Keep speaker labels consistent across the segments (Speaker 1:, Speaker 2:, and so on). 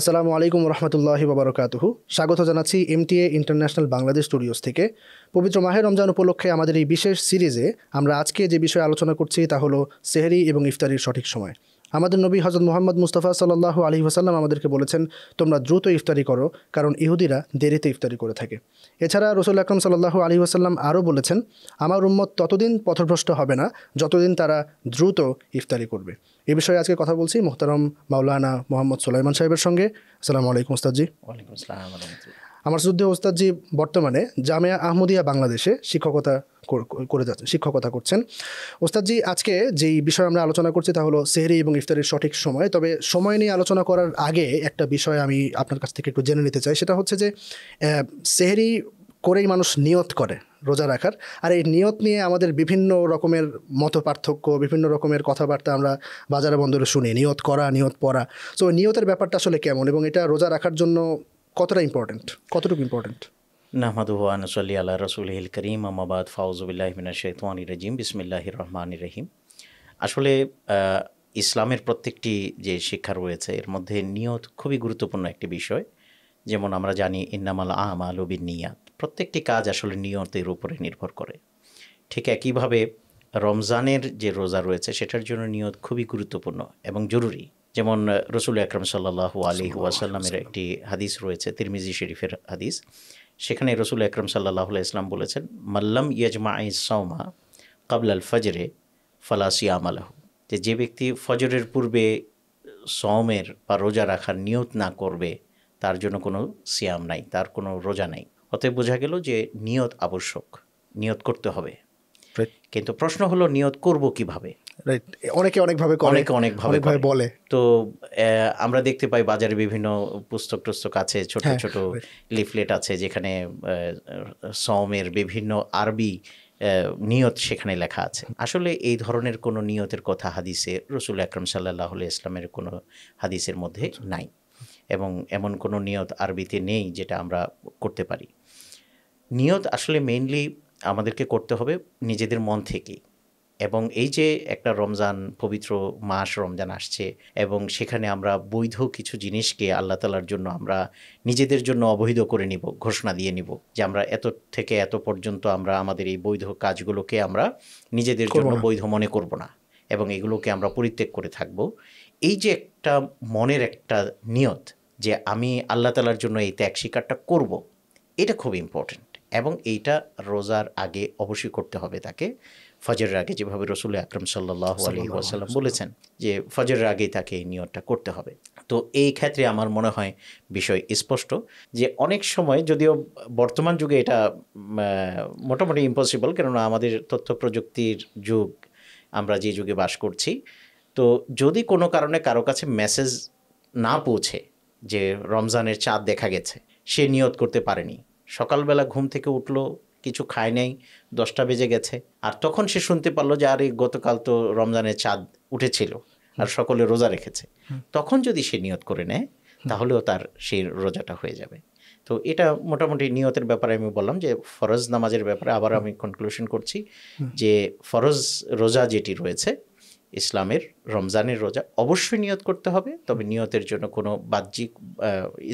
Speaker 1: আসসালামু আলাইকুম রহমতুল্লাহি বাবরকাতহু স্বাগত জানাচ্ছি এমটিএ ইন্টারন্যাশনাল বাংলাদেশ স্টুডিওস থেকে পবিত্র মাহের রমজান উপলক্ষে আমাদের এই বিশেষ সিরিজে আমরা আজকে যে বিষয়ে আলোচনা করছি তা হলো সেহরি এবং ইফতারির সঠিক সময় আমাদের নবী হজরত মোহাম্মদ মুস্তফা সাল্লাহ আলী ওসাল্লাম আমাদেরকে বলেছেন তোমরা দ্রুত ইফতারি করো কারণ ইহুদিরা দেরিতে ইফতারি করে থাকে এছাড়া রসুল আকরম সাল্লাহ আলী ওসাল্লাম আরও বলেছেন আমার উম্মত ততদিন পথভ্রষ্ট হবে না যতদিন তারা দ্রুত ইফতারি করবে এ বিষয়ে আজকে কথা বলছি মোহতারম মাওলানা মোহাম্মদ সোলাইমান সাহেবের সঙ্গে আসসালামু আলাইকুম উস্তাদজি ওয়ালাইকুম আসসালাম আমার ওস্তাদ ওস্তাদজি বর্তমানে জামিয়া আহমদিয়া বাংলাদেশে শিক্ষকতা করে যাচ্ছেন শিক্ষকতা করছেন ওস্তাদজি আজকে যেই বিষয় আমরা আলোচনা করছি তা হলো সেহরি এবং ইফতারের সঠিক সময় তবে সময় নিয়ে আলোচনা করার আগে একটা বিষয় আমি আপনার কাছ থেকে একটু জেনে নিতে চাই সেটা হচ্ছে যে সেহরি করেই মানুষ নিয়ত করে রোজা রাখার আর এই নিয়ত নিয়ে আমাদের বিভিন্ন রকমের মত পার্থক্য বিভিন্ন রকমের কথাবার্তা আমরা বাজারে বন্দরে শুনি নিয়ত করা নিয়ত পড়া তো নিয়তের ব্যাপারটা আসলে কেমন এবং এটা রোজা রাখার জন্য কতটা ইম্পর্টেন্ট কতটুকু ইম্পর্টেন্ট
Speaker 2: নাহমাদুহু আনসল্লি আল্লাহ রসুল হিল করিম আমাবাদ ফাউজুবিল্লাহমিনা শেতওয়ানি রহিম বিসমিল্লাহ রহমান রহিম আসলে ইসলামের প্রত্যেকটি যে শিক্ষা রয়েছে এর মধ্যে নিয়ত খুবই গুরুত্বপূর্ণ একটি বিষয় যেমন আমরা জানি ইন্নামাল আমাল উবিন নিয়াত প্রত্যেকটি কাজ আসলে নিয়তের উপরে নির্ভর করে ঠিক একইভাবে রমজানের যে রোজা রয়েছে সেটার জন্য নিয়ত খুবই গুরুত্বপূর্ণ এবং জরুরি যেমন রসুল আকরম সাল্লাহু আলী ওয়াসাল্লামের একটি হাদিস রয়েছে তিরমিজি শরীফের হাদিস সেখানে রসুল আকরম সাল্লাহ ইসলাম বলেছেন মাল্লাম ইয়াজমা আই সাউমা কাবল আল ফজরে ফালাসিয়াম আলাহ যে যে ব্যক্তি ফজরের পূর্বে সমের বা রোজা রাখার নিয়ত না করবে তার জন্য কোনো সিয়াম নাই তার কোনো রোজা নাই অতএব বোঝা গেল যে নিয়ত আবশ্যক নিয়ত করতে হবে কিন্তু প্রশ্ন হলো নিয়ত করব কিভাবে
Speaker 1: অনেকে অনেকভাবে অনেকে অনেকভাবে বলে
Speaker 2: তো আমরা দেখতে পাই বাজারে বিভিন্ন পুস্তক টুস্তক আছে ছোট হ্যাঁ, ছোট লিফলেট আছে যেখানে সমের বিভিন্ন আরবি নিয়ত সেখানে লেখা আছে আসলে এই ধরনের কোনো নিয়তের কথা হাদিসে রসুল আকরম সাল্লাহ ইসলামের কোনো হাদিসের মধ্যে নাই এবং এমন কোনো নিয়ত আরবিতে নেই যেটা আমরা করতে পারি নিয়ত আসলে মেইনলি আমাদেরকে করতে হবে নিজেদের মন থেকেই এবং এই যে একটা রমজান পবিত্র মাস রমজান আসছে এবং সেখানে আমরা বৈধ কিছু জিনিসকে আল্লাহ তালার জন্য আমরা নিজেদের জন্য অবৈধ করে নিব ঘোষণা দিয়ে নিব যে আমরা এত থেকে এত পর্যন্ত আমরা আমাদের এই বৈধ কাজগুলোকে আমরা নিজেদের জন্য বৈধ মনে করব না এবং এগুলোকে আমরা পরিত্যাগ করে থাকব এই যে একটা মনের একটা নিয়ত যে আমি আল্লাহ তালার জন্য এই ত্যাগ স্বীকারটা করব এটা খুব ইম্পর্ট্যান্ট এবং এইটা রোজার আগে অবশ্যই করতে হবে তাকে ফজরের আগে যেভাবে রসুল আকরম সাল্লাহ আলী ওয়াসাল্লাম বলেছেন যে ফজরের আগেই তাকে এই নিয়তটা করতে হবে তো এই ক্ষেত্রে আমার মনে হয় বিষয় স্পষ্ট যে অনেক সময় যদিও বর্তমান যুগে এটা মোটামুটি ইম্পসিবল কেননা আমাদের তথ্য প্রযুক্তির যুগ আমরা যে যুগে বাস করছি তো যদি কোনো কারণে কারো কাছে মেসেজ না পৌঁছে যে রমজানের চাঁদ দেখা গেছে সে নিয়ত করতে পারেনি সকালবেলা ঘুম থেকে উঠলো কিছু খায় নাই দশটা বেজে গেছে আর তখন সে শুনতে পারলো যে আরে গতকাল তো রমজানের চাঁদ উঠেছিল আর সকলে রোজা রেখেছে তখন যদি সে নিয়ত করে নেয় তাহলেও তার সেই রোজাটা হয়ে যাবে তো এটা মোটামুটি নিয়তের ব্যাপারে আমি বললাম যে ফরজ নামাজের ব্যাপারে আবার আমি কনক্লুশন করছি যে ফরজ রোজা যেটি রয়েছে ইসলামের রমজানের রোজা অবশ্যই নিয়ত করতে হবে তবে নিয়তের জন্য কোনো বাহ্যিক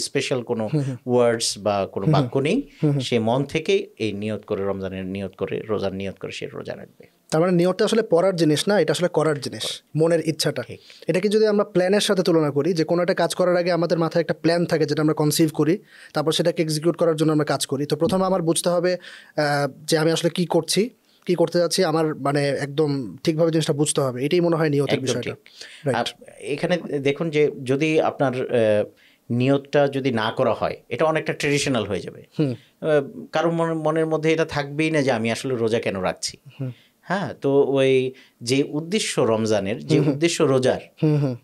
Speaker 2: স্পেশাল কোনো ওয়ার্ডস বা কোনো বাক্য নেই সে মন থেকেই এই নিয়ত করে রমজানের নিয়ত করে রোজার নিয়ত করে সে রোজা রাখবে
Speaker 1: তার মানে নিয়তটা আসলে পড়ার জিনিস না এটা আসলে করার জিনিস মনের ইচ্ছাটা এটাকে যদি আমরা প্ল্যানের সাথে তুলনা করি যে কোনো একটা কাজ করার আগে আমাদের মাথায় একটা প্ল্যান থাকে যেটা আমরা কনসিভ করি তারপর সেটাকে এক্সিকিউট করার জন্য আমরা কাজ করি তো প্রথমে আমার বুঝতে হবে যে আমি আসলে কি করছি কি করতে যাচ্ছি আমার মানে একদম ঠিকভাবে জিনিসটা বুঝতে হবে এটাই মনে হয় নিয়তের বিষয়টা
Speaker 2: এখানে দেখুন যে যদি আপনার নিয়তটা যদি না করা হয় এটা অনেকটা ট্রেডিশনাল হয়ে যাবে কারণ মনের মধ্যে এটা থাকবেই না যে আমি আসলে রোজা কেন রাখছি হ্যাঁ তো ওই যে উদ্দেশ্য রমজানের যে উদ্দেশ্য রোজার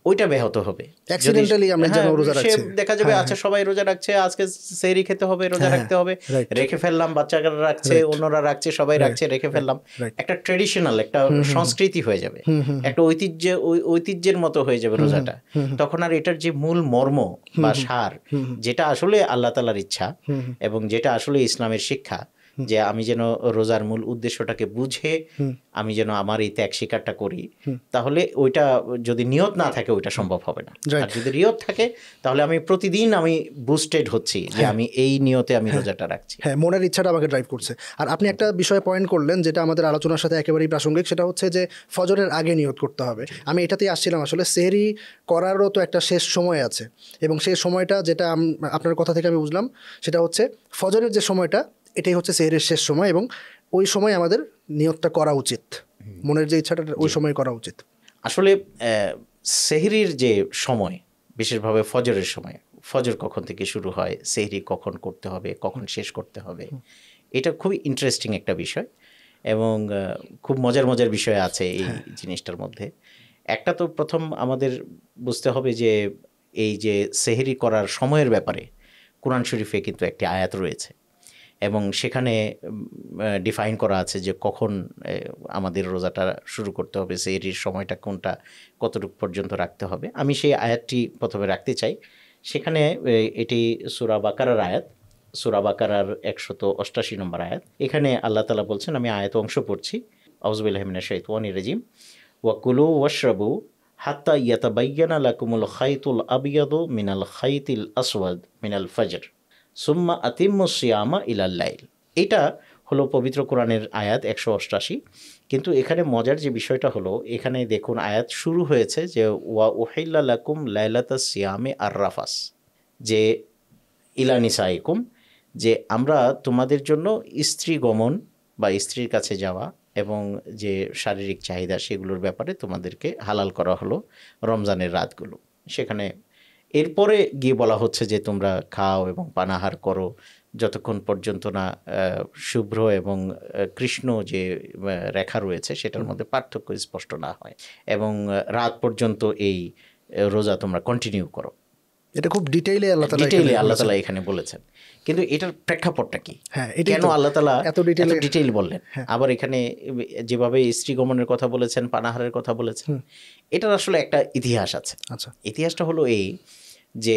Speaker 2: ওইটা ব্যাহত হবে হ্যাঁ, দেখা যাবে হ্যাঁ, আচ্ছা হ্যাঁ। সবাই রোজা রাখছে আজকে সেরি খেতে হবে রোজা রাখতে হবে রেখে ফেললাম বাচ্চারা রাখছে অন্যরা রাখছে সবাই রাখছে রেখে ফেললাম একটা ট্রেডিশনাল একটা সংস্কৃতি হয়ে যাবে একটা ঐতিহ্য ঐতিহ্যের মতো হয়ে যাবে রোজাটা তখন আর এটার যে মূল মর্ম বা সার যেটা আসলে আল্লাহ তালার ইচ্ছা এবং যেটা আসলে ইসলামের শিক্ষা যে আমি যেন রোজার মূল উদ্দেশ্যটাকে বুঝে আমি যেন আমার এই ত্যাগ শিকারটা করি তাহলে ওইটা যদি নিয়ত না থাকে ওইটা সম্ভব হবে না আর যদি নিয়ত থাকে তাহলে আমি প্রতিদিন আমি বুস্টেড হচ্ছি যে হ্যাঁ। আমি এই নিয়তে আমি হ্যাঁ। রোজাটা রাখছি
Speaker 1: হ্যাঁ মনের ইচ্ছাটা আমাকে ড্রাইভ করছে আর আপনি একটা বিষয়ে পয়েন্ট করলেন যেটা আমাদের আলোচনার সাথে একেবারেই প্রাসঙ্গিক সেটা হচ্ছে যে ফজরের আগে নিয়ত করতে হবে আমি এটাতেই আসছিলাম আসলে সেহরি করারও তো একটা শেষ সময় আছে এবং সেই সময়টা যেটা আপনার কথা থেকে আমি বুঝলাম সেটা হচ্ছে ফজরের যে সময়টা এটাই হচ্ছে সেহরের শেষ সময় এবং ওই সময় আমাদের নিয়তটা করা উচিত মনের যে ইচ্ছাটা ওই সময় করা উচিত
Speaker 2: আসলে সেহরির যে সময় বিশেষভাবে ফজরের সময় ফজর কখন থেকে শুরু হয় সেহরি কখন করতে হবে কখন শেষ করতে হবে এটা খুবই ইন্টারেস্টিং একটা বিষয় এবং খুব মজার মজার বিষয় আছে এই হ্যাঁ। জিনিসটার মধ্যে একটা তো প্রথম আমাদের বুঝতে হবে যে এই যে সেহেরি করার সময়ের ব্যাপারে কোরআন শরীফে কিন্তু একটি আয়াত রয়েছে এবং সেখানে ডিফাইন করা আছে যে কখন আমাদের রোজাটা শুরু করতে হবে এটির সময়টা কোনটা কতটুকু পর্যন্ত রাখতে হবে আমি সেই আয়াতটি প্রথমে রাখতে চাই সেখানে এটি সুরা বাকারার আয়াত সুরা বাকারার একশত অষ্টাশি নম্বর আয়াত এখানে আল্লাহ তালা বলছেন আমি আয়াত অংশ পড়ছি আউজবুল হেমিনা শাহিত ওয়ানি রেজিম ওয়াকুলু ওয়াশরাবু হাত্তা বাইয়ানা লাকুমুল খাইতুল আবিয়াদ মিনাল খাইতিল আসওয়াদ মিনাল ফজর সুম্মা আতিমসিয়ামা ইলাল্লাইল এটা হলো পবিত্র কোরআনের আয়াত একশো অষ্টাশি কিন্তু এখানে মজার যে বিষয়টা হলো এখানে দেখুন আয়াত শুরু হয়েছে যে ওয়া ওহিল্লা লাকুম লাইলাতা সিয়ামে আর রাফাস যে ইলানিসাইকুম যে আমরা তোমাদের জন্য স্ত্রী গমন বা স্ত্রীর কাছে যাওয়া এবং যে শারীরিক চাহিদা সেগুলোর ব্যাপারে তোমাদেরকে হালাল করা হলো রমজানের রাতগুলো সেখানে এরপরে গিয়ে বলা হচ্ছে যে তোমরা খাও এবং পানাহার করো যতক্ষণ পর্যন্ত না শুভ্র এবং কৃষ্ণ যে রেখা রয়েছে সেটার মধ্যে পার্থক্য স্পষ্ট না হয় এবং রাত পর্যন্ত এই রোজা তোমরা কন্টিনিউ করো
Speaker 1: এটা খুব ডিটেইলে আল্লাহ ডিটেইলে আল্লাহ তালা
Speaker 2: এখানে বলেছেন কিন্তু এটার প্রেক্ষাপটটা কি
Speaker 1: হ্যাঁ কেন আল্লাহ তালা এত ডিটেইল
Speaker 2: ডিটেইল বললেন হ্যাঁ। আবার এখানে যেভাবে স্ত্রী গমনের কথা বলেছেন পানাহারের কথা বলেছেন এটার আসলে একটা ইতিহাস আছে আচ্ছা ইতিহাসটা হলো এই যে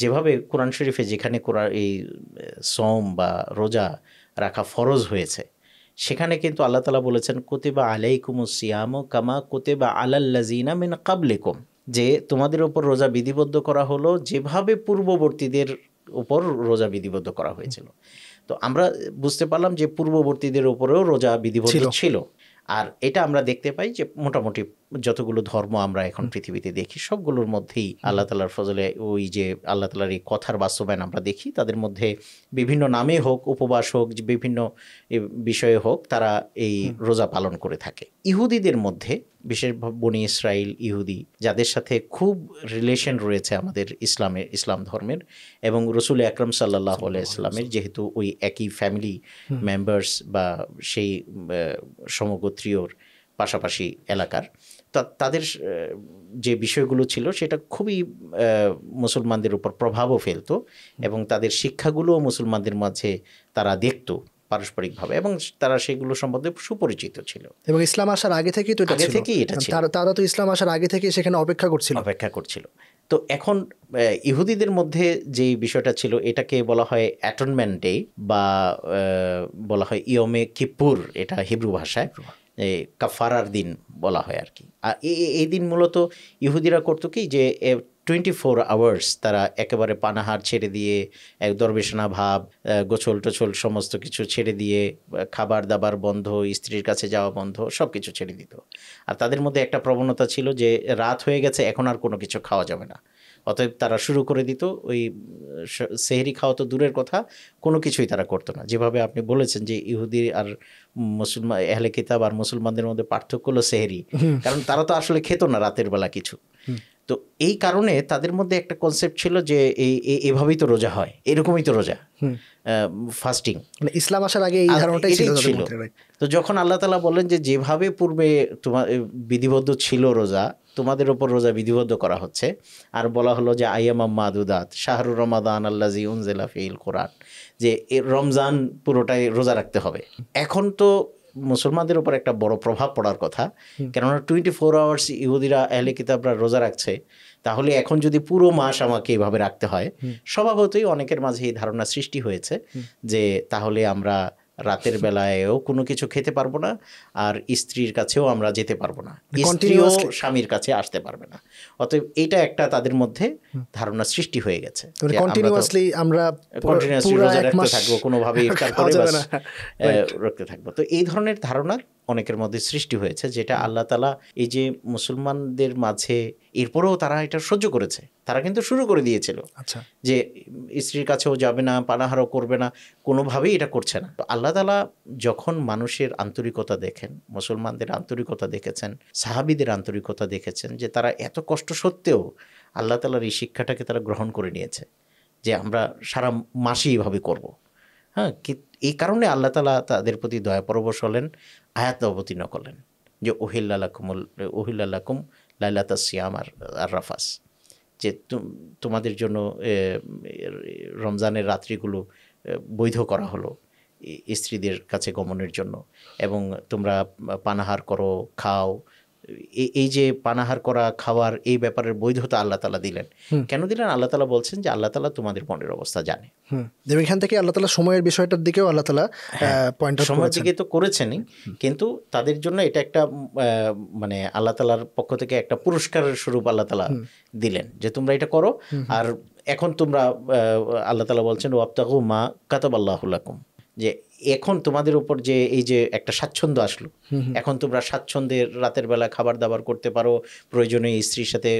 Speaker 2: যেভাবে কোরআন শরীফে যেখানে কোরআন এই সোম বা রোজা রাখা ফরজ হয়েছে সেখানে কিন্তু আল্লাহ তালা বলেছেন কোতেবা আলাইকুম সিয়াম কামা কোতেবা আলাল্লাজিনা মিন কাবলিকুম যে তোমাদের ওপর রোজা বিধিবদ্ধ করা হলো যেভাবে পূর্ববর্তীদের উপর রোজা বিধিবদ্ধ করা হয়েছিল তো আমরা বুঝতে পারলাম যে পূর্ববর্তীদের উপরেও রোজা বিধিবদ্ধ ছিল আর এটা আমরা দেখতে পাই যে মোটামুটি যতগুলো ধর্ম আমরা এখন পৃথিবীতে দেখি সবগুলোর মধ্যেই আল্লাহ তালার ফজলে ওই যে আল্লাহ তালার এই কথার বাস্তবায়ন আমরা দেখি তাদের মধ্যে বিভিন্ন নামে হোক উপবাস হোক বিভিন্ন বিষয়ে হোক তারা এই রোজা পালন করে থাকে ইহুদিদের মধ্যে বিশেষভাবে বনি ইসরায়েল ইহুদি যাদের সাথে খুব রিলেশন রয়েছে আমাদের ইসলামের ইসলাম ধর্মের এবং রসুল আকরম সাল্লাহ ইসলামের যেহেতু ওই একই ফ্যামিলি মেম্বার্স বা সেই সমগোত্রীয়র পাশাপাশি এলাকার তাদের যে বিষয়গুলো ছিল সেটা খুবই মুসলমানদের উপর প্রভাবও ফেলতো এবং তাদের শিক্ষাগুলোও মুসলমানদের মাঝে তারা দেখতো পারস্পরিকভাবে এবং তারা সেগুলো সম্বন্ধে সুপরিচিত ছিল
Speaker 1: এবং ইসলাম আসার আগে থেকেই তো আগে থেকেই এটা ছিল তারা তো ইসলাম আসার আগে থেকেই সেখানে অপেক্ষা করছিল অপেক্ষা করছিল তো এখন ইহুদিদের মধ্যে যে
Speaker 2: বিষয়টা ছিল এটাকে বলা হয় অ্যাটনমেন্ট ডে বা বলা হয় ইয়মে কিপুর এটা হিব্রু ভাষায় কাফারার দিন বলা হয় আর কি আর এই দিন মূলত ইহুদিরা করতো কি যে টোয়েন্টি ফোর আওয়ার্স তারা একেবারে পানাহার ছেড়ে দিয়ে এক দরবেশনা ভাব গোছল টোছল সমস্ত কিছু ছেড়ে দিয়ে খাবার দাবার বন্ধ স্ত্রীর কাছে যাওয়া বন্ধ সব কিছু ছেড়ে দিত আর তাদের মধ্যে একটা প্রবণতা ছিল যে রাত হয়ে গেছে এখন আর কোনো কিছু খাওয়া যাবে না অতএব তারা শুরু করে দিত ওই সেহেরি খাওয়া তো দূরের কথা কোনো কিছুই তারা করতো না যেভাবে আপনি বলেছেন যে ইহুদি আর মুসলমান এহলে কিতাব আর মুসলমানদের মধ্যে পার্থক্য হলো সেহেরি কারণ তারা তো আসলে খেত না রাতের বেলা কিছু তো এই কারণে তাদের মধ্যে একটা কনসেপ্ট ছিল যে এই এভাবেই তো রোজা হয় এরকমই তো রোজা ফাস্টিং
Speaker 1: মানে ইসলাম আসার আগে এই ধারণাটাই ছিল
Speaker 2: তো যখন আল্লাহ তালা বলেন যে যেভাবে পূর্বে তোমার বিধিবদ্ধ ছিল রোজা তোমাদের ওপর রোজা বিধিবদ্ধ করা হচ্ছে আর বলা হলো যে আইয়াম আম্মাদুদাত শাহরুর রমাদান আল্লাহ জেলা ফিল কোরআন যে রমজান পুরোটাই রোজা রাখতে হবে এখন তো মুসলমানদের উপর একটা বড় প্রভাব পড়ার কথা কেননা টোয়েন্টি ফোর আওয়ার্স ইহুদিরা এহলে কিতাবরা রোজা রাখছে তাহলে এখন যদি পুরো মাস আমাকে এভাবে রাখতে হয় স্বভাবতই অনেকের মাঝে এই ধারণা সৃষ্টি হয়েছে যে তাহলে আমরা রাতের বেলায়ও কোনো কিছু খেতে পারবো না আর স্ত্রীর কাছেও আমরা যেতে পারবো না স্ত্রীও স্বামীর কাছে আসতে পারবে না অতএব এটা একটা তাদের মধ্যে ধারণা সৃষ্টি হয়ে গেছে
Speaker 1: আমরা রোজা রাখতে থাকবো কোনোভাবে
Speaker 2: রাখতে থাকবো তো এই ধরনের ধারণা অনেকের মধ্যে সৃষ্টি হয়েছে যেটা আল্লাহ তালা এই যে মুসলমানদের মাঝে এরপরেও তারা এটা সহ্য করেছে তারা কিন্তু শুরু করে দিয়েছিল আচ্ছা যে স্ত্রীর কাছেও যাবে না পানাহারও করবে না কোনোভাবেই এটা করছে না তো আল্লাহ তালা যখন মানুষের আন্তরিকতা দেখেন মুসলমানদের আন্তরিকতা দেখেছেন সাহাবিদের আন্তরিকতা দেখেছেন যে তারা এত কষ্ট সত্ত্বেও আল্লাহ তালার এই শিক্ষাটাকে তারা গ্রহণ করে নিয়েছে যে আমরা সারা মাসেই এভাবে করবো হ্যাঁ এই কারণে আল্লাহ তালা তাদের প্রতি দয়া পরবশ হলেন আয়াত অবতীর্ণ করলেন যে ওহিল্লাকুমুল ওহিল্লাকুম লাইলাতা তাসিয়াম আর আর রাফাস যে তোমাদের জন্য রমজানের রাত্রিগুলো বৈধ করা হলো স্ত্রীদের কাছে গমনের জন্য এবং তোমরা পানাহার করো খাও এই যে পানাহার করা খাওয়ার এই ব্যাপারের বৈধতা আল্লাহ তালা দিলেন কেন দিলেন আল্লাহ তালা বলছেন যে আল্লাহ তালা তোমাদের মনের অবস্থা জানে
Speaker 1: হুম এখান থেকে আল্লাহ তালা সময়ের বিষয়টার দিকেও আল্লাহ তালা পয়েন্ট হ্যাঁ। সময়ের দিকে
Speaker 2: তো করেছেনই কিন্তু তাদের জন্য এটা একটা মানে আল্লাহ তালার পক্ষ থেকে একটা পুরস্কারের স্বরূপ আল্লাহ তালা দিলেন যে তোমরা এটা করো আর এখন তোমরা আল্লাহ তালা বলছেন ওয়াবতাকু মা কাতাব যে এখন তোমাদের ওপর যে এই যে একটা স্বাচ্ছন্দ্য আসলো এখন তোমরা স্বাচ্ছন্দ্যে রাতের বেলা খাবার দাবার করতে পারো প্রয়োজনে স্ত্রীর সাথে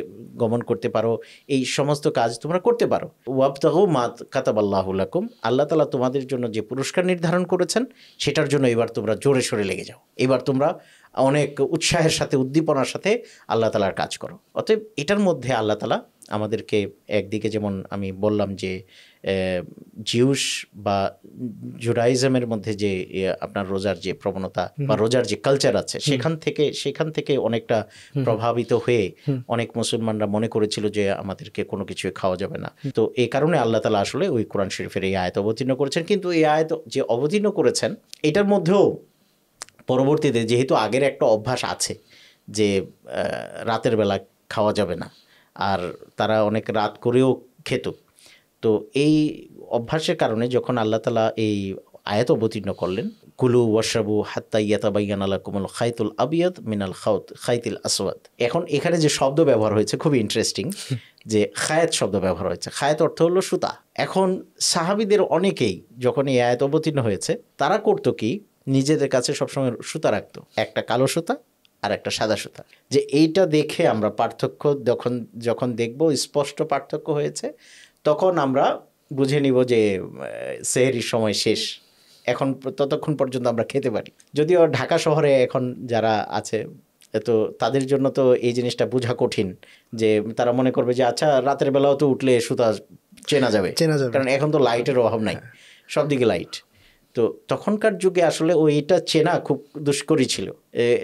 Speaker 2: গমন করতে পারো এই সমস্ত কাজ তোমরা করতে পারো ওয়াবতাহ মা কাতাবাল্লাহুল্লাকুম আল্লাহ তালা তোমাদের জন্য যে পুরস্কার নির্ধারণ করেছেন সেটার জন্য এবার তোমরা জোরে সোরে লেগে যাও এবার তোমরা অনেক উৎসাহের সাথে উদ্দীপনার সাথে আল্লাহ তালার কাজ করো অতএব এটার মধ্যে আল্লাহ তালা আমাদেরকে একদিকে যেমন আমি বললাম যে জিউস বা জুডাইজমের মধ্যে যে আপনার রোজার যে প্রবণতা বা রোজার যে কালচার আছে সেখান থেকে সেখান থেকে অনেকটা প্রভাবিত হয়ে অনেক মুসলমানরা মনে করেছিল যে আমাদেরকে কোনো কিছু খাওয়া যাবে না তো এই কারণে আল্লাহ তালা আসলে ওই কোরআন শরীফের এই আয়ত অবতীর্ণ করেছেন কিন্তু এই আয়ত যে অবতীর্ণ করেছেন এটার মধ্যেও পরবর্তীতে যেহেতু আগের একটা অভ্যাস আছে যে রাতের বেলা খাওয়া যাবে না আর তারা অনেক রাত করেও খেত তো এই অভ্যাসের কারণে যখন আল্লাহ তালা এই আয়াত অবতীর্ণ করলেন কুলু ওয়াশাবু হাত্তা ইয়াতাবাইয়ান আলা কুমল খাইতুল আবিয়াদ মিনাল খাউত খাইতিল আসওয়াদ এখন এখানে যে শব্দ ব্যবহার হয়েছে খুবই ইন্টারেস্টিং যে খায়াত শব্দ ব্যবহার হয়েছে খায়াত অর্থ হলো সুতা এখন সাহাবিদের অনেকেই যখন এই আয়াত অবতীর্ণ হয়েছে তারা করতো কি নিজেদের কাছে সবসময় সুতা রাখতো একটা কালো সুতা আর একটা সাদা সুতা যে এইটা দেখে আমরা পার্থক্য যখন যখন দেখব স্পষ্ট পার্থক্য হয়েছে তখন আমরা বুঝে নিব যে সেহেরির সময় শেষ এখন ততক্ষণ পর্যন্ত আমরা খেতে পারি যদিও ঢাকা শহরে এখন যারা আছে তো তাদের জন্য তো এই জিনিসটা বোঝা কঠিন যে তারা মনে করবে যে আচ্ছা রাতের বেলাও তো উঠলে সুতা চেনা যাবে চেনা যাবে কারণ এখন তো লাইটের অভাব নাই সব দিকে লাইট তো তখনকার যুগে আসলে ওইটা চেনা খুব দুষ্করী ছিল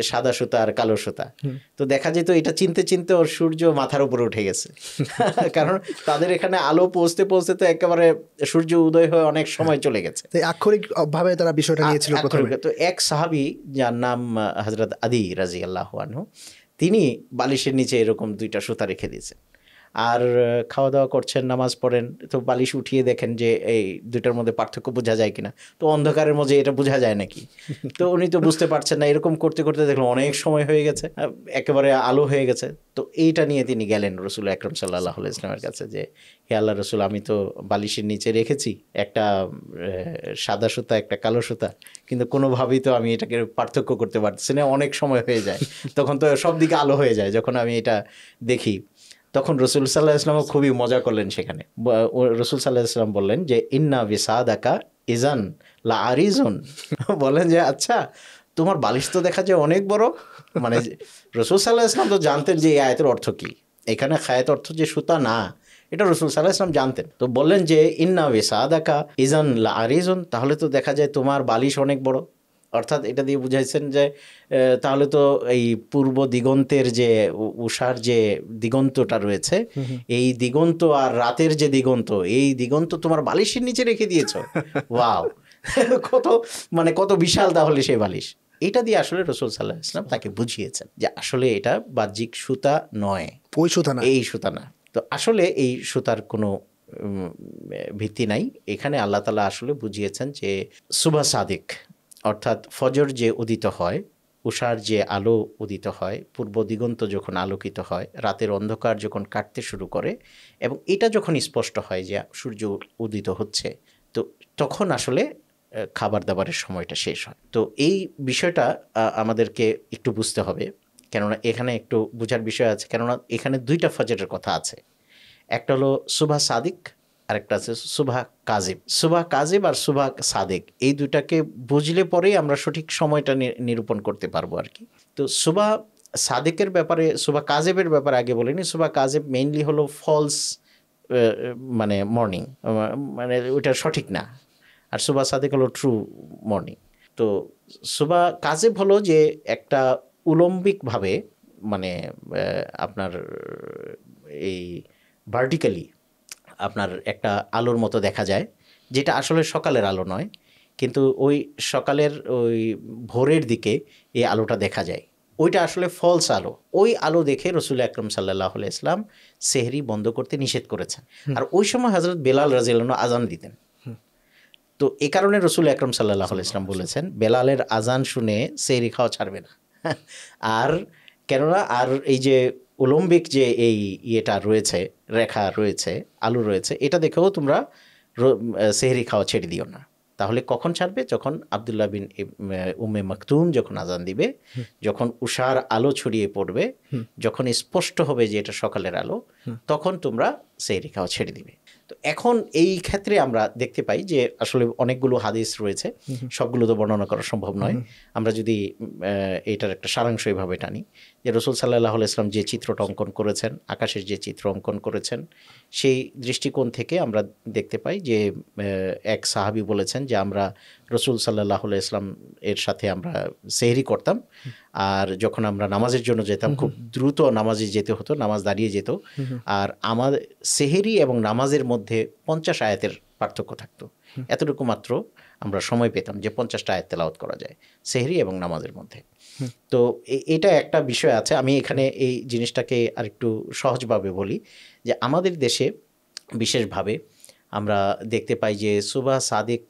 Speaker 2: সাদা সুতা আর কালো সুতা তো দেখা যেত এটা চিনতে চিনতে ওর সূর্য মাথার উপরে উঠে গেছে কারণ তাদের এখানে আলো পৌঁছতে পৌঁছতে তো একেবারে সূর্য উদয় হয়ে অনেক সময় চলে গেছে
Speaker 1: আক্ষরিক ভাবে তারা বিষয়টা নিয়েছিল
Speaker 2: তো এক সাহাবি যার নাম হজরত আদি রাজি আল্লাহ আনহু তিনি বালিশের নিচে এরকম দুইটা সুতা রেখে দিয়েছে আর খাওয়া দাওয়া করছেন নামাজ পড়েন তো বালিশ উঠিয়ে দেখেন যে এই দুইটার মধ্যে পার্থক্য বোঝা যায় কিনা তো অন্ধকারের মধ্যে এটা বোঝা যায় নাকি তো উনি তো বুঝতে পারছেন না এরকম করতে করতে দেখলাম অনেক সময় হয়ে গেছে একেবারে আলো হয়ে গেছে তো এইটা নিয়ে তিনি গেলেন রসুল আকরম সাল্লাহ ইসলামের কাছে যে হে আল্লাহ রসুল আমি তো বালিশের নিচে রেখেছি একটা সাদা সুতা একটা কালো সুতা কিন্তু কোনোভাবেই তো আমি এটাকে পার্থক্য করতে পারতেছি না অনেক সময় হয়ে যায় তখন তো সব দিকে আলো হয়ে যায় যখন আমি এটা দেখি তখন রসুল সাল্লাহ ইসলাম খুবই মজা করলেন সেখানে রসুল সাল্লাহ ইসলাম বললেন যে ইন্না বিসাদ আকা ইজান লা আরিজন বলেন যে আচ্ছা তোমার বালিশ তো দেখা যায় অনেক বড় মানে রসুল সাল্লাহ ইসলাম তো জানতেন যে এই আয়তের অর্থ কি এখানে খায়াত অর্থ যে সুতা না এটা রসুল সাল্লাহ ইসলাম জানতেন তো বললেন যে ইন্না বিসাদ আকা ইজান লা আরিজন তাহলে তো দেখা যায় তোমার বালিশ অনেক বড় অর্থাৎ এটা দিয়ে বুঝাইছেন যে তাহলে তো এই পূর্ব দিগন্তের যে উষার যে দিগন্তটা রয়েছে এই দিগন্ত আর রাতের যে দিগন্ত এই দিগন্ত তোমার বালিশের নিচে রেখে দিয়েছ ওয়াও কত মানে কত বিশাল তাহলে সেই বালিশ এটা দিয়ে আসলে রসুল সাল্লাহ ইসলাম তাকে বুঝিয়েছেন যে আসলে এটা বাহ্যিক সুতা নয় ওই সুতা না এই সুতা না তো আসলে এই সুতার কোনো ভিত্তি নাই এখানে আল্লাহ তালা আসলে বুঝিয়েছেন যে সুভা সাদিক অর্থাৎ ফজর যে উদিত হয় উষার যে আলো উদিত হয় পূর্ব দিগন্ত যখন আলোকিত হয় রাতের অন্ধকার যখন কাটতে শুরু করে এবং এটা যখন স্পষ্ট হয় যে সূর্য উদিত হচ্ছে তো তখন আসলে খাবার দাবারের সময়টা শেষ হয় তো এই বিষয়টা আমাদেরকে একটু বুঝতে হবে কেননা এখানে একটু বোঝার বিষয় আছে কেননা এখানে দুইটা ফজরের কথা আছে একটা হলো সুভা সাদিক আরেকটা আছে সুভা কাজিব সুভা কাজিব আর সুভা সাদেক এই দুটাকে বুঝলে পরেই আমরা সঠিক সময়টা নিরূপণ করতে পারবো আর কি তো সুভা সাদেকের ব্যাপারে সুভা কাজেবের ব্যাপারে আগে বলিনি সুভা কাজেব মেইনলি হলো ফলস মানে মর্নিং মানে ওইটা সঠিক না আর সুভা সাদেক হলো ট্রু মর্নিং তো সুভা কাজেব হলো যে একটা উলম্বিকভাবে মানে আপনার এই ভার্টিক্যালি আপনার একটা আলোর মতো দেখা যায় যেটা আসলে সকালের আলো নয় কিন্তু ওই সকালের ওই ভোরের দিকে এই আলোটা দেখা যায় ওইটা আসলে ফলস আলো ওই আলো দেখে রসুল আকরম সাল্লাহ ইসলাম সেহরি বন্ধ করতে নিষেধ করেছেন আর ওই সময় হজরত বেলাল রাজিয়ালন আজান দিতেন তো এ কারণে রসুল আকরম সাল্লাহ ইসলাম বলেছেন বেলালের আজান শুনে সেহরি খাওয়া ছাড়বে না আর কেননা আর এই যে উলম্বিক যে এই ইয়েটা রয়েছে রেখা রয়েছে আলু রয়েছে এটা দেখেও তোমরা সেহেরি খাওয়া ছেড়ে দিও না তাহলে কখন ছাড়বে যখন আবদুল্লা বিন উমে মখতুম যখন আজান দিবে যখন উষার আলো ছড়িয়ে পড়বে যখন স্পষ্ট হবে যে এটা সকালের আলো তখন তোমরা সেই রেখাও ছেড়ে দিবে তো এখন এই ক্ষেত্রে আমরা দেখতে পাই যে আসলে অনেকগুলো হাদিস রয়েছে সবগুলো তো বর্ণনা করা সম্ভব নয় আমরা যদি এটার একটা সারাংশ এভাবে টানি যে রসুল সাল্লাহ ইসলাম যে চিত্রটা অঙ্কন করেছেন আকাশের যে চিত্র অঙ্কন করেছেন সেই দৃষ্টিকোণ থেকে আমরা দেখতে পাই যে এক সাহাবি বলেছেন যে আমরা রসুল সাল্লাহ ইসলাম এর সাথে আমরা সেহরি করতাম আর যখন আমরা নামাজের জন্য যেতাম খুব দ্রুত নামাজে যেতে হতো নামাজ দাঁড়িয়ে যেত আর আমার সেহেরি এবং নামাজের মধ্যে পঞ্চাশ আয়াতের পার্থক্য থাকতো এতটুকু মাত্র আমরা সময় পেতাম যে পঞ্চাশটা আয়াত তেলাওত করা যায় সেহেরি এবং নামাজের মধ্যে তো এটা একটা বিষয় আছে আমি এখানে এই জিনিসটাকে আরেকটু সহজভাবে বলি যে আমাদের দেশে বিশেষভাবে আমরা দেখতে পাই যে সুবা সাদেক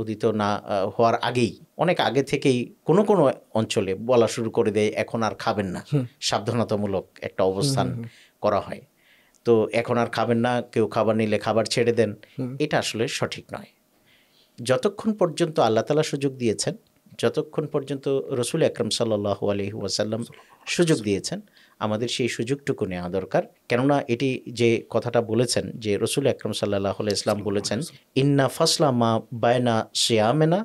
Speaker 2: উদিত না হওয়ার আগেই অনেক আগে থেকেই কোনো কোনো অঞ্চলে বলা শুরু করে দেয় এখন আর খাবেন না সাবধানতামূলক একটা অবস্থান করা হয় তো এখন আর খাবেন না কেউ খাবার নিলে খাবার ছেড়ে দেন এটা আসলে সঠিক নয় যতক্ষণ পর্যন্ত আল্লাহ তালা সুযোগ দিয়েছেন যতক্ষণ পর্যন্ত রসুল আকরম সাল্লাহ আলি ওয়াসাল্লাম সুযোগ দিয়েছেন আমাদের সেই সুযোগটুকু নেওয়া দরকার কেননা এটি যে কথাটা বলেছেন যে রসুল আকরম সাল্লাহ ইসলাম বলেছেন ইন্না ফাসলা মা বায়না শিয়ামেনা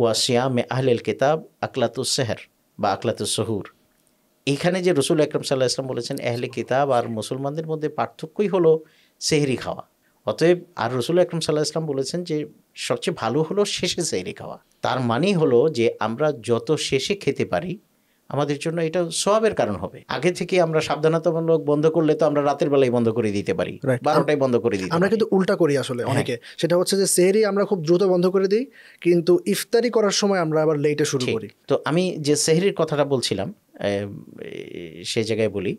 Speaker 2: ওয়া শ্যামে আহলেল কেতাব আকলাতুস সেহর বা আকলাতুস সহুর এখানে যে রসুল আকরম সাল্লাহ ইসলাম বলেছেন আহলে কিতাব আর মুসলমানদের মধ্যে পার্থক্যই হলো সেহরি খাওয়া অতএব আর রসুল আকরম সাল্লাহ ইসলাম বলেছেন যে সবচেয়ে ভালো হলো শেষে সেহরি খাওয়া তার মানেই হলো যে আমরা যত শেষে খেতে পারি আমাদের জন্য এটা সবের কারণ হবে আগে থেকে আমরা সাবধানতামূলক বন্ধ করলে তো আমরা রাতের বেলায় বন্ধ করে দিতে পারি বারোটায় বন্ধ করে দিই
Speaker 1: আমরা কিন্তু উল্টা করি আসলে হ্যাঁ। অনেকে সেটা হচ্ছে যে সেহরি আমরা খুব দ্রুত বন্ধ করে দিই কিন্তু ইফতারি করার সময় আমরা আবার লেটে শুরু করি
Speaker 2: তো আমি যে সেহরির কথাটা বলছিলাম সেই জায়গায় বলি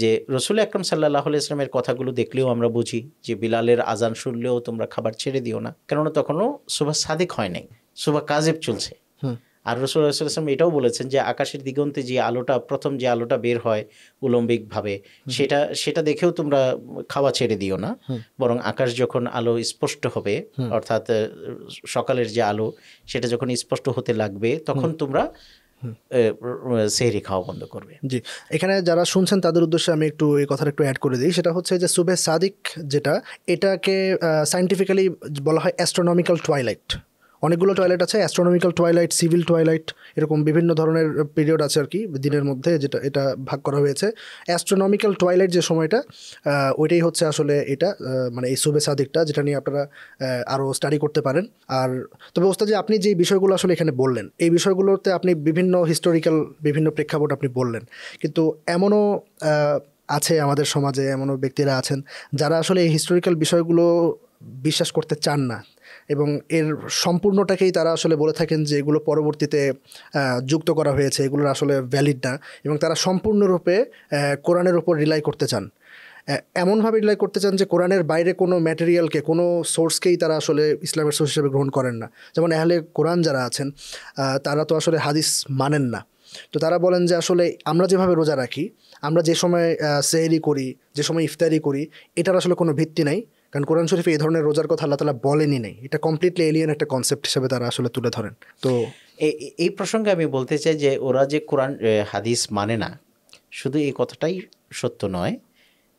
Speaker 2: যে রসুল আকরম সাল্লাহ ইসলামের কথাগুলো দেখলেও আমরা বুঝি যে বিলালের আজান শুনলেও তোমরা খাবার ছেড়ে দিও না কেননা তখনও সুভা সাদিক হয় নাই সুভা কাজেব চলছে আর রসুলাম এটাও বলেছেন যে আকাশের দিগন্তে যে আলোটা প্রথম যে আলোটা বের হয় উলম্বিকভাবে সেটা সেটা দেখেও তোমরা খাওয়া ছেড়ে দিও না বরং আকাশ যখন আলো স্পষ্ট হবে অর্থাৎ সকালের যে আলো সেটা যখন স্পষ্ট হতে লাগবে তখন তোমরা সেহরি খাওয়া বন্ধ করবে
Speaker 1: জি এখানে যারা শুনছেন তাদের উদ্দেশ্যে আমি একটু এই কথাটা একটু অ্যাড করে দিই সেটা হচ্ছে যে সুবে সাদিক যেটা এটাকে সাইন্টিফিক্যালি বলা হয় অ্যাস্ট্রোনমিক্যাল টয়লাইট অনেকগুলো টয়লেট আছে অ্যাস্ট্রোনমিক্যাল টয়লাইট সিভিল টয়লাইট এরকম বিভিন্ন ধরনের পিরিয়ড আছে আর কি দিনের মধ্যে যেটা এটা ভাগ করা হয়েছে অ্যাস্ট্রোনমিক্যাল টয়লাইট যে সময়টা ওইটাই হচ্ছে আসলে এটা মানে এই শুভেচ্ছা সাদিকটা যেটা নিয়ে আপনারা আরও স্টাডি করতে পারেন আর তবে ওস্তাদ যে আপনি যে বিষয়গুলো আসলে এখানে বললেন এই বিষয়গুলোতে আপনি বিভিন্ন হিস্টোরিক্যাল বিভিন্ন প্রেক্ষাপট আপনি বললেন কিন্তু এমনও আছে আমাদের সমাজে এমনও ব্যক্তিরা আছেন যারা আসলে এই হিস্টোরিক্যাল বিষয়গুলো বিশ্বাস করতে চান না এবং এর সম্পূর্ণটাকেই তারা আসলে বলে থাকেন যে এগুলো পরবর্তীতে যুক্ত করা হয়েছে এগুলোর আসলে ভ্যালিড না এবং তারা সম্পূর্ণরূপে কোরআনের ওপর রিলাই করতে চান এমনভাবে রিলাই করতে চান যে কোরআনের বাইরে কোনো ম্যাটেরিয়ালকে কোনো সোর্সকেই তারা আসলে ইসলামের সোর্স হিসেবে গ্রহণ করেন না যেমন এহলে কোরআন যারা আছেন তারা তো আসলে হাদিস মানেন না তো তারা বলেন যে আসলে আমরা যেভাবে রোজা রাখি আমরা যে সময় সেহেরি করি যে সময় ইফতারি করি এটার আসলে কোনো ভিত্তি নাই কারণ কোরআন শরীফে এই ধরনের রোজার কথা আল্লাহ তালা বলেনি নেই এটা কমপ্লিটলি এলিয়েন একটা কনসেপ্ট হিসেবে তারা আসলে তুলে ধরেন তো
Speaker 2: এই প্রসঙ্গে আমি বলতে চাই যে ওরা যে কোরআন হাদিস মানে না শুধু এই কথাটাই সত্য নয়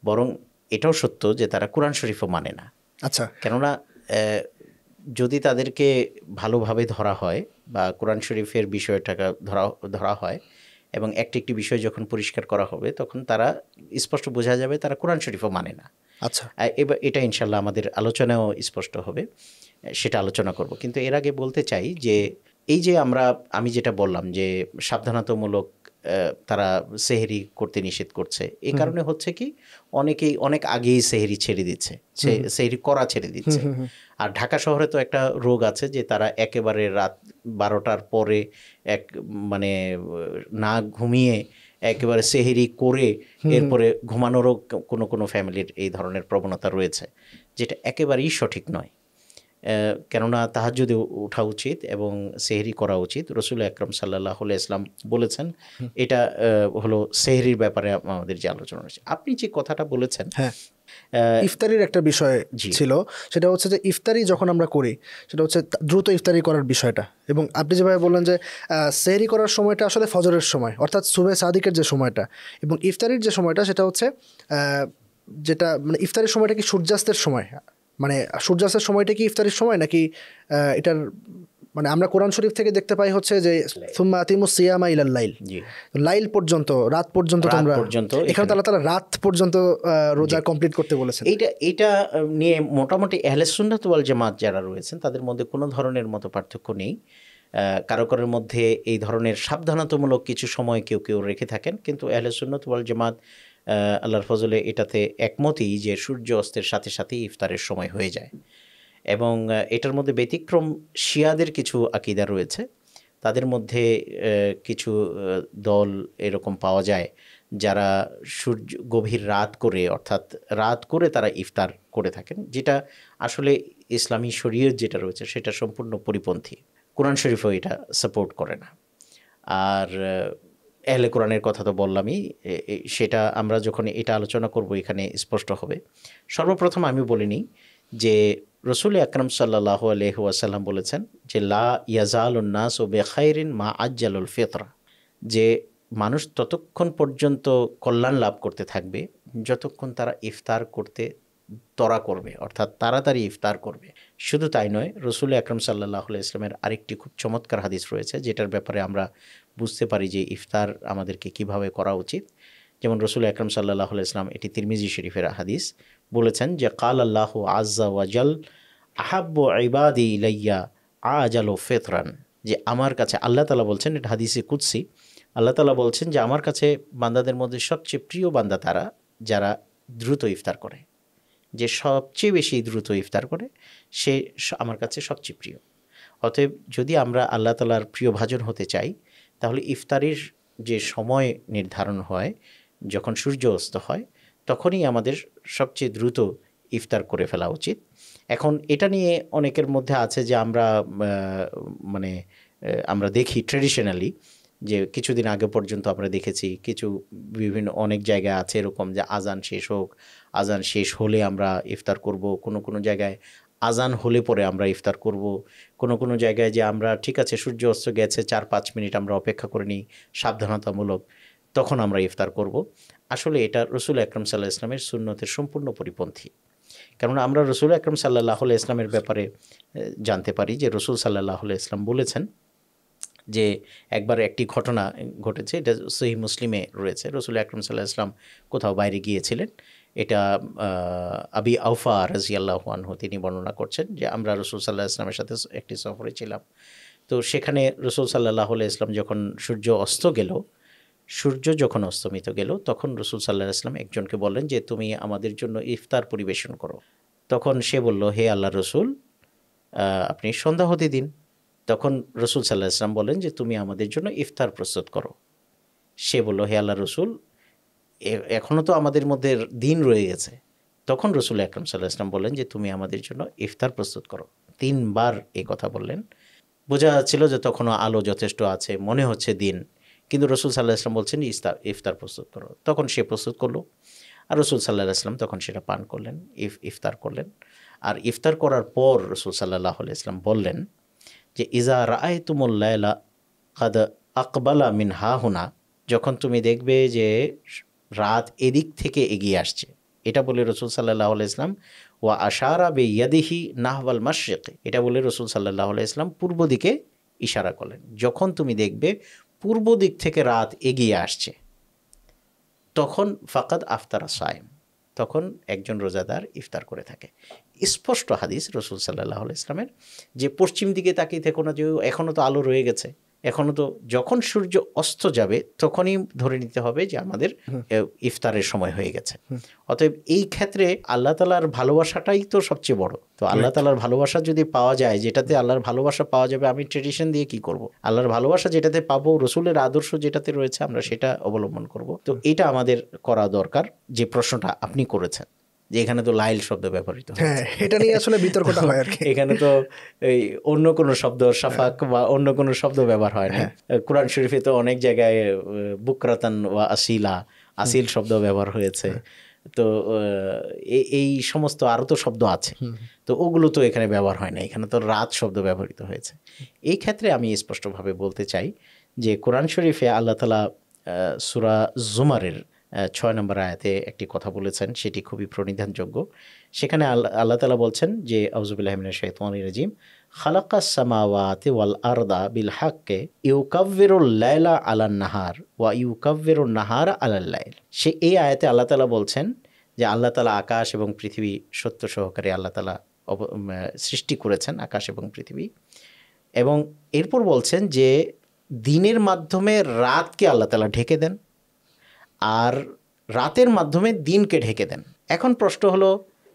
Speaker 2: বরং এটাও সত্য যে তারা কোরআন শরীফও মানে না আচ্ছা কেননা যদি তাদেরকে ভালোভাবে ধরা হয় বা কোরআন শরীফের বিষয়টাকে ধরা ধরা হয় এবং একটি একটি বিষয় যখন পরিষ্কার করা হবে তখন তারা স্পষ্ট বোঝা যাবে তারা কোরআন শরীফও মানে না আচ্ছা এবার এটা ইনশাল্লাহ আমাদের আলোচনাও স্পষ্ট হবে সেটা আলোচনা করব কিন্তু এর আগে বলতে চাই যে এই যে আমরা আমি যেটা বললাম যে সাবধানতামূলক তারা সেহেরি করতে নিষেধ করছে এ কারণে হচ্ছে কি অনেকেই অনেক আগেই সেহেরি ছেড়ে দিচ্ছে সেহেরি করা ছেড়ে দিচ্ছে আর ঢাকা শহরে তো একটা রোগ আছে যে তারা একেবারে রাত বারোটার পরে এক মানে না ঘুমিয়ে একেবারে সেহেরি করে এরপরে ঘুমানোরও কোনো কোনো ফ্যামিলির এই ধরনের প্রবণতা রয়েছে যেটা একেবারেই সঠিক নয় কেননা যদি ওঠা উচিত এবং সেহরি করা উচিত রসুল আকরম সাল্লাহ ইসলাম বলেছেন এটা হলো সেহরির ব্যাপারে আমাদের যে আলোচনা রয়েছে
Speaker 1: আপনি যে কথাটা বলেছেন হ্যাঁ। ইফতারির একটা বিষয় ছিল সেটা হচ্ছে যে ইফতারি যখন আমরা করি সেটা হচ্ছে দ্রুত ইফতারি করার বিষয়টা এবং আপনি যেভাবে বললেন যে সেহরি করার সময়টা আসলে ফজরের সময় অর্থাৎ সুবে সাদিকের যে সময়টা এবং ইফতারির যে সময়টা সেটা হচ্ছে যেটা মানে ইফতারির সময়টা কি সূর্যাস্তের সময় মানে সূর্যাস্তের সময়টা কি ইফতারির সময় নাকি এটার মানে আমরা কোরআন শরীফ থেকে দেখতে পাই হচ্ছে যে সুম্মা আতিমু সিয়ামা ইলাল লাইল লাইল পর্যন্ত রাত পর্যন্ত তোমরা পর্যন্ত এখানে তারা তারা রাত পর্যন্ত রোজা কমপ্লিট করতে বলেছে এইটা এটা নিয়ে মোটামুটি আহলে সুন্নাত
Speaker 2: ওয়াল জামাত যারা রয়েছেন তাদের মধ্যে কোনো ধরনের মতো পার্থক্য নেই কারো কারোর মধ্যে এই ধরনের সাবধানতামূলক কিছু সময় কেউ কেউ রেখে থাকেন কিন্তু আহলে সুন্নত ওয়াল জামাত আল্লাহর ফজলে এটাতে একমতই যে সূর্য অস্তের সাথে সাথেই ইফতারের সময় হয়ে যায় এবং এটার মধ্যে ব্যতিক্রম শিয়াদের কিছু আকিদা রয়েছে তাদের মধ্যে কিছু দল এরকম পাওয়া যায় যারা সূর্য গভীর রাত করে অর্থাৎ রাত করে তারা ইফতার করে থাকেন যেটা আসলে ইসলামী শরীয়ত যেটা রয়েছে সেটা সম্পূর্ণ পরিপন্থী কোরআন শরীফও এটা সাপোর্ট করে না আর এহলে কোরআনের কথা তো বললামই সেটা আমরা যখন এটা আলোচনা করব এখানে স্পষ্ট হবে সর্বপ্রথম আমি বলিনি যে রসুল আকরম সাল্লাহ আলহাসাল্লাম বলেছেন যে লা ইয়াজাল উন্নাস ও বেখাইরিন মা আজ্জালুল ফেতরা যে মানুষ ততক্ষণ পর্যন্ত কল্যাণ লাভ করতে থাকবে যতক্ষণ তারা ইফতার করতে তরা করবে অর্থাৎ তাড়াতাড়ি ইফতার করবে শুধু তাই নয় রসুল আকরম সাল্লাহ ইসলামের আরেকটি খুব চমৎকার হাদিস রয়েছে যেটার ব্যাপারে আমরা বুঝতে পারি যে ইফতার আমাদেরকে কিভাবে করা উচিত যেমন রসুল আকরম সাল্লাহ ইসলাম এটি তিরমিজি শরীফের হাদিস বলেছেন যে কাল আল্লাহ আজ্জা ওয়াজাল আহাব্ব ইবাদি ইলাইয়া ও ফেতরান যে আমার কাছে আল্লাহ তালা বলছেন এটা হাদিসে কুৎসি আল্লাহ তালা বলছেন যে আমার কাছে বান্দাদের মধ্যে সবচেয়ে প্রিয় বান্দা তারা যারা দ্রুত ইফতার করে যে সবচেয়ে বেশি দ্রুত ইফতার করে সে আমার কাছে সবচেয়ে প্রিয় অতএব যদি আমরা আল্লাহ তালার প্রিয় ভাজন হতে চাই তাহলে ইফতারির যে সময় নির্ধারণ হয় যখন সূর্য অস্ত হয় তখনই আমাদের সবচেয়ে দ্রুত ইফতার করে ফেলা উচিত এখন এটা নিয়ে অনেকের মধ্যে আছে যে আমরা মানে আমরা দেখি ট্রেডিশনালি যে কিছুদিন আগে পর্যন্ত আমরা দেখেছি কিছু বিভিন্ন অনেক জায়গায় আছে এরকম যে আজান শেষ হোক আজান শেষ হলে আমরা ইফতার করব কোনো কোনো জায়গায় আজান হলে পরে আমরা ইফতার করব কোনো কোনো জায়গায় যে আমরা ঠিক আছে সূর্য অস্ত গেছে চার পাঁচ মিনিট আমরা অপেক্ষা করে নিই সাবধানতামূলক তখন আমরা ইফতার করব আসলে এটা রসুল আকরম সাল্লাহ ইসলামের সুন্নতের সম্পূর্ণ পরিপন্থী কেননা আমরা রসুল আকরম সাল্লাহ ইসলামের ব্যাপারে জানতে পারি যে রসুল সাল্লাহ ইসলাম বলেছেন যে একবার একটি ঘটনা ঘটেছে এটা সহি মুসলিমে রয়েছে রসুল আকরম সাল্লাহ ইসলাম কোথাও বাইরে গিয়েছিলেন এটা আবি আউফা রাজিয়াল্লাহ আনহু তিনি বর্ণনা করছেন যে আমরা রসুল সাল্লাহ ইসলামের সাথে একটি সফরে ছিলাম তো সেখানে রসুল সাল্লাহ ইসলাম যখন সূর্য অস্ত গেল সূর্য যখন অস্তমিত গেল তখন রসুল সাল্লাহ আসলাম একজনকে বললেন যে তুমি আমাদের জন্য ইফতার পরিবেশন করো তখন সে বলল হে আল্লাহ রসুল আপনি সন্ধ্যা হতে দিন তখন রসুল সাল্লাহ আসলাম বলেন যে তুমি আমাদের জন্য ইফতার প্রস্তুত করো সে বলল হে আল্লাহ রসুল এখনও তো আমাদের মধ্যে দিন রয়ে গেছে তখন রসুল আকরম সাল্লাহ আসলাম বলেন যে তুমি আমাদের জন্য ইফতার প্রস্তুত করো তিনবার এই কথা বললেন বোঝা যাচ্ছিল যে তখনও আলো যথেষ্ট আছে মনে হচ্ছে দিন কিন্তু রসুল সাল্লাহ আসলাম বলছেন ইস্তার ইফতার প্রস্তুত করো তখন সে প্রস্তুত করলো আর রসুল সাল্লাহ আসলাম তখন সেটা পান করলেন ইফ ইফতার করলেন আর ইফতার করার পর রসুল সাল্লাহ ইসলাম বললেন যে ইজা রায় তুমুল্লা কাদ আকবালা মিন হা হুনা যখন তুমি দেখবে যে রাত এদিক থেকে এগিয়ে আসছে এটা বলে রসুল সাল্লাহ ইসলাম ওয়া আশারা বে ইয়াদিহি নাহওয়াল মাসেক এটা বলে রসুল সাল্লাহ ইসলাম পূর্ব দিকে ইশারা করলেন যখন তুমি দেখবে পূর্ব দিক থেকে রাত এগিয়ে আসছে তখন ফাকাদ আফতারা সায়েম তখন একজন রোজাদার ইফতার করে থাকে স্পষ্ট হাদিস রসুল সাল্লাহ ইসলামের যে পশ্চিম দিকে তাকিয়ে থেকে না যে এখনও তো আলো রয়ে গেছে এখনও তো যখন সূর্য অস্ত যাবে তখনই ধরে নিতে হবে যে আমাদের ইফতারের সময় হয়ে গেছে অতএব এই ক্ষেত্রে আল্লাহ তালার ভালোবাসাটাই তো সবচেয়ে বড় তো আল্লাহ তালার ভালোবাসা যদি পাওয়া যায় যেটাতে আল্লাহর ভালোবাসা পাওয়া যাবে আমি ট্রেডিশন দিয়ে কি করব। আল্লাহর ভালোবাসা যেটাতে পাবো রসুলের আদর্শ যেটাতে রয়েছে আমরা সেটা অবলম্বন করব তো এটা আমাদের করা দরকার যে প্রশ্নটা আপনি করেছেন যে এখানে তো লাইল শব্দ ব্যবহৃত হ্যাঁ
Speaker 1: এটা নিয়ে আসলে বিতর্কটা হয়
Speaker 2: আর কি এখানে তো এই অন্য কোনো শব্দ সাফাক হ্যাঁ। বা অন্য কোনো শব্দ ব্যবহার হয় না হ্যাঁ। কোরআন শরীফে তো অনেক জায়গায় বুকরাতান বা আসিলা আসিল শব্দ ব্যবহার হয়েছে হ্যাঁ। তো এই সমস্ত আরও তো শব্দ আছে তো ওগুলো তো এখানে ব্যবহার হয় না এখানে তো রাত শব্দ ব্যবহৃত হয়েছে এই ক্ষেত্রে আমি স্পষ্টভাবে বলতে চাই যে কোরআন শরীফে আল্লাহ তালা সুরা জুমারের ছয় নম্বর আয়াতে একটি কথা বলেছেন সেটি খুবই প্রণিধানযোগ্য সেখানে আল্লাহ তালা বলছেন যে আউজুবিল্লাহমিন শৈতমানি রাজিম খালাক্কা সামাওয়াতে ওয়াল আরদা বিল হাককে ইউকাব্বেরুল লাইলা আলান নাহার ওয়া ইউকাব্বেরুল নাহার লাইল সে এই আয়াতে আল্লাহ তালা বলছেন যে আল্লাহ তালা আকাশ এবং পৃথিবী সত্য সহকারে আল্লাহ তালা সৃষ্টি করেছেন আকাশ এবং পৃথিবী এবং এরপর বলছেন যে দিনের মাধ্যমে রাতকে আল্লাহ তালা ঢেকে দেন আর রাতের মাধ্যমে দিনকে ঢেকে দেন এখন প্রশ্ন হলো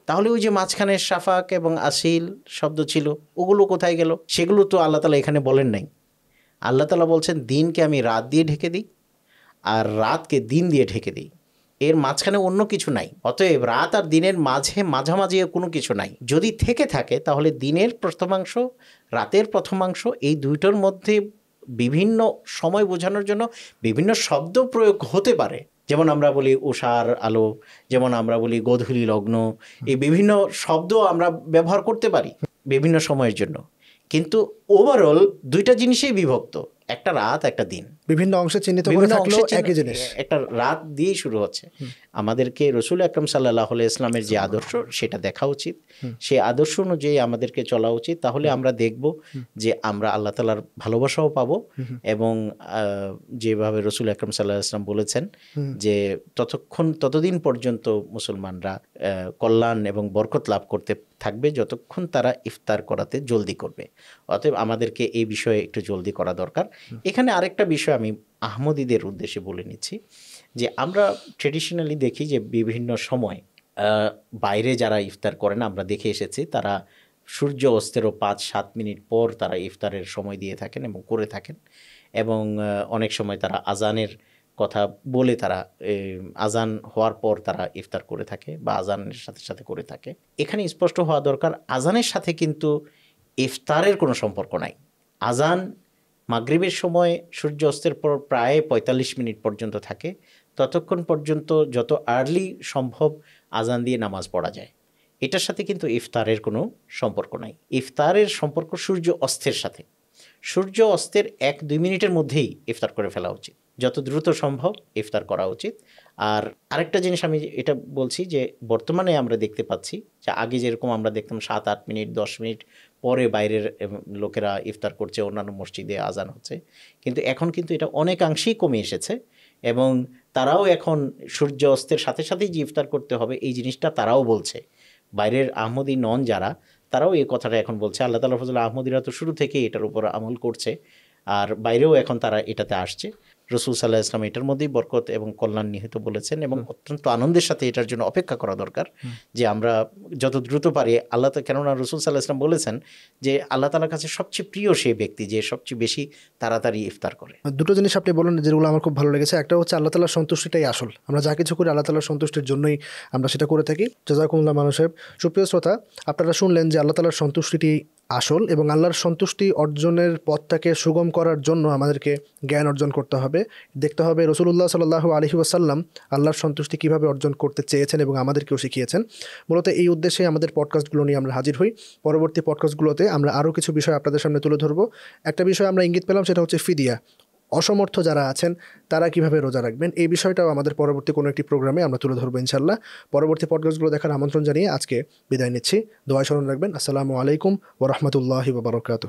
Speaker 2: তাহলে ওই যে মাঝখানে সাফাক এবং আসিল শব্দ ছিল ওগুলো কোথায় গেল সেগুলো তো আল্লাহ তালা এখানে বলেন নাই আল্লাহ তালা বলছেন দিনকে আমি রাত দিয়ে ঢেকে দিই আর রাতকে দিন দিয়ে ঢেকে দিই এর মাঝখানে অন্য কিছু নাই অতএব রাত আর দিনের মাঝে মাঝামাঝি কোনো কিছু নাই যদি থেকে থাকে তাহলে দিনের প্রথমাংশ রাতের প্রথমাংশ এই দুইটার মধ্যে বিভিন্ন সময় বোঝানোর জন্য বিভিন্ন শব্দ প্রয়োগ হতে পারে যেমন আমরা বলি ঊষার আলো যেমন আমরা বলি গোধূলি লগ্ন এই বিভিন্ন শব্দ আমরা ব্যবহার করতে পারি বিভিন্ন সময়ের জন্য কিন্তু ওভারঅল দুইটা জিনিসেই বিভক্ত একটা রাত একটা দিন
Speaker 1: বিভিন্ন অংশে চিহ্নিত করে থাকলেও একই জিনিস
Speaker 2: একটা রাত দিয়ে শুরু হচ্ছে আমাদেরকে রসুল আকরম সাল্লাহ ইসলামের যে আদর্শ সেটা দেখা উচিত সেই আদর্শ অনুযায়ী আমাদেরকে চলা উচিত তাহলে আমরা দেখব যে আমরা আল্লাহ তালার ভালোবাসাও পাব এবং যেভাবে রসুল আকরম সাল্লাহ ইসলাম বলেছেন যে ততক্ষণ ততদিন পর্যন্ত মুসলমানরা কল্যাণ এবং বরকত লাভ করতে থাকবে যতক্ষণ তারা ইফতার করাতে জলদি করবে অতএব আমাদেরকে এই বিষয়ে একটু জলদি করা দরকার এখানে আরেকটা বিষয় আমি আহমদীদের উদ্দেশ্যে বলে নিচ্ছি যে আমরা ট্রেডিশনালি দেখি যে বিভিন্ন সময় বাইরে যারা ইফতার করেন আমরা দেখে এসেছি তারা সূর্য অস্তেরও পাঁচ সাত মিনিট পর তারা ইফতারের সময় দিয়ে থাকেন এবং করে থাকেন এবং অনেক সময় তারা আজানের কথা বলে তারা আজান হওয়ার পর তারা ইফতার করে থাকে বা আজানের সাথে সাথে করে থাকে এখানে স্পষ্ট হওয়া দরকার আজানের সাথে কিন্তু ইফতারের কোনো সম্পর্ক নাই আজান মাগরীবের সময় সূর্য অস্তের পর প্রায় ৪৫ মিনিট পর্যন্ত থাকে ততক্ষণ পর্যন্ত যত আর্লি সম্ভব আজান দিয়ে নামাজ পড়া যায় এটার সাথে কিন্তু ইফতারের কোনো সম্পর্ক নাই ইফতারের সম্পর্ক সূর্য অস্তের সাথে সূর্য অস্তের এক দুই মিনিটের মধ্যেই ইফতার করে ফেলা উচিত যত দ্রুত সম্ভব ইফতার করা উচিত আর আরেকটা জিনিস আমি এটা বলছি যে বর্তমানে আমরা দেখতে পাচ্ছি যে আগে যেরকম আমরা দেখতাম সাত আট মিনিট দশ মিনিট পরে বাইরের লোকেরা ইফতার করছে অন্যান্য মসজিদে আজান হচ্ছে কিন্তু এখন কিন্তু এটা অনেকাংশেই কমে এসেছে এবং তারাও এখন সূর্য অস্তের সাথে সাথেই যে ইফতার করতে হবে এই জিনিসটা তারাও বলছে বাইরের আহমদি নন যারা তারাও এই কথাটা এখন বলছে আল্লাহ তালা ফজল আহমদিরা তো শুরু থেকেই এটার উপর আমল করছে আর বাইরেও এখন তারা এটাতে আসছে রসুল সাল্লাহ ইসলাম এটার মধ্যেই বরকত এবং কল্যাণ নিহিত বলেছেন এবং অত্যন্ত আনন্দের সাথে এটার জন্য অপেক্ষা করা দরকার যে আমরা যত দ্রুত পারি আল্লাহ কেননা রসুল সাল্লাহ ইসলাম বলেছেন যে আল্লাহ তালার কাছে সবচেয়ে প্রিয় সেই ব্যক্তি যে সবচেয়ে বেশি তাড়াতাড়ি ইফতার করে
Speaker 1: দুটো জিনিস আপনি বলেন যেগুলো আমার খুব ভালো লেগেছে একটা হচ্ছে আল্লাহ তালার সন্তুষ্টিটাই আসল আমরা যা কিছু করি আল্লাহ তালার সন্তুষ্টির জন্যই আমরা সেটা করে থাকি জাজাকুল্লাহ মানুষের সুপ্রিয় শ্রোতা আপনারা শুনলেন যে আল্লাহ তালার সন্তুষ্টিটি আসল এবং আল্লাহর সন্তুষ্টি অর্জনের পথটাকে সুগম করার জন্য আমাদেরকে জ্ঞান অর্জন করতে হবে দেখতে হবে রসুল্লাহ সাল্লাহ আলহি ওয়াসাল্লাম আল্লাহর সন্তুষ্টি কীভাবে অর্জন করতে চেয়েছেন এবং আমাদেরকেও শিখিয়েছেন মূলত এই উদ্দেশ্যে আমাদের পডকাস্টগুলো নিয়ে আমরা হাজির হই পরবর্তী পডকাস্টগুলোতে আমরা আরও কিছু বিষয় আপনাদের সামনে তুলে ধরবো একটা বিষয় আমরা ইঙ্গিত পেলাম সেটা হচ্ছে ফিদিয়া অসমর্থ যারা আছেন তারা কিভাবে রোজা রাখবেন এই বিষয়টাও আমাদের পরবর্তী কোনো একটি প্রোগ্রামে আমরা তুলে ধরবো ইনশাল্লাহ পরবর্তী পডকাস্টগুলো দেখার আমন্ত্রণ জানিয়ে আজকে বিদায় নিচ্ছি দোয়া স্মরণ রাখবেন আসসালামু আলাইকুম ওরহমতুল্লাহি বাবরকাত